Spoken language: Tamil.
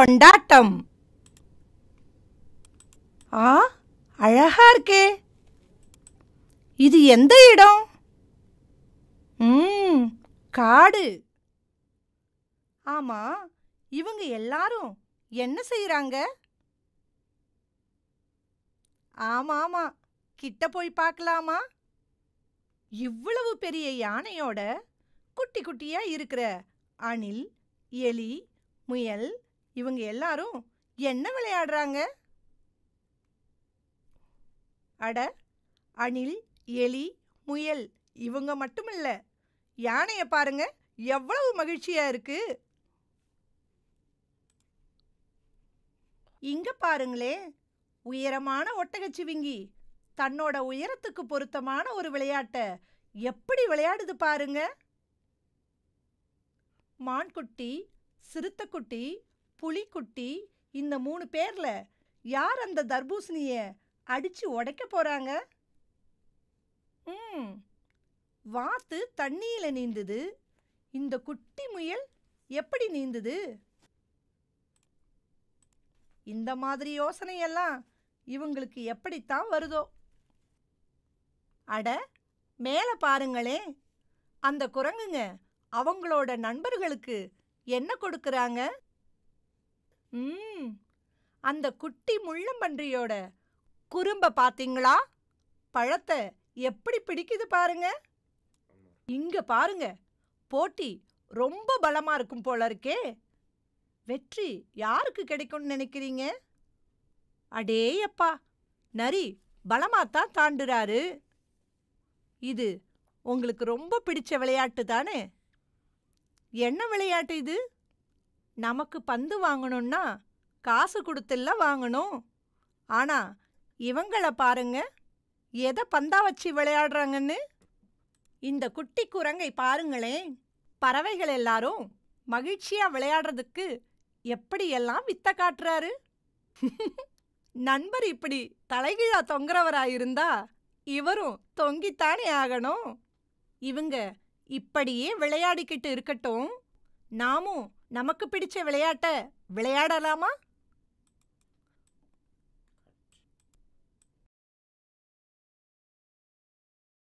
கொண்டாட்டம் ஆ அழகா இருக்கே இது எந்த இடம் காடு ஆமா இவங்க எல்லாரும் என்ன செய்யறாங்க ஆமா ஆமா கிட்ட போய் பார்க்கலாமா இவ்வளவு பெரிய யானையோட குட்டி குட்டியா இருக்கிற அணில் எலி முயல் இவங்க எல்லாரும் என்ன விளையாடுறாங்க அட அணில் எலி முயல் இவங்க மட்டுமில்ல யானையை பாருங்க எவ்வளவு மகிழ்ச்சியா இருக்கு இங்க பாருங்களே உயரமான ஒட்டகச்சிவிங்கி தன்னோட உயரத்துக்கு பொருத்தமான ஒரு விளையாட்டை எப்படி விளையாடுது பாருங்க மான்குட்டி சிறுத்தைக்குட்டி புலிக்குட்டி இந்த மூணு பேரில் யார் அந்த தர்பூசணியை அடித்து உடைக்க போகிறாங்க ம் வாத்து தண்ணியில் நீந்துது இந்த குட்டி முயல் எப்படி நீந்துது இந்த மாதிரி யோசனையெல்லாம் இவங்களுக்கு எப்படித்தான் வருதோ அட மேலே பாருங்களே அந்த குரங்குங்க அவங்களோட நண்பர்களுக்கு என்ன கொடுக்குறாங்க ம் அந்த குட்டி முள்ளம்பன்றியோட குறும்ப பார்த்தீங்களா பழத்தை எப்படி பிடிக்குது பாருங்க இங்க பாருங்க போட்டி ரொம்ப பலமா இருக்கும் போல இருக்கே வெற்றி யாருக்கு கிடைக்கும்னு நினைக்கிறீங்க அடேயப்பா நரி பலமாத்தான் தாண்டுறாரு இது உங்களுக்கு ரொம்ப பிடிச்ச விளையாட்டு தானே என்ன விளையாட்டு இது நமக்கு பந்து வாங்கணும்னா காசு கொடுத்துலாம் வாங்கணும் ஆனா இவங்களை பாருங்க எதை பந்தா வச்சு விளையாடுறாங்கன்னு இந்த குட்டி குரங்கை பாருங்களேன் பறவைகள் எல்லாரும் மகிழ்ச்சியா விளையாடுறதுக்கு எப்படியெல்லாம் வித்த காட்டுறாரு நண்பர் இப்படி தலைகீழா தொங்குறவராயிருந்தா இவரும் தொங்கித்தானே ஆகணும் இவங்க இப்படியே விளையாடிக்கிட்டு இருக்கட்டும் நாமும் நமக்கு பிடிச்ச விளையாட்ட விளையாடலாமா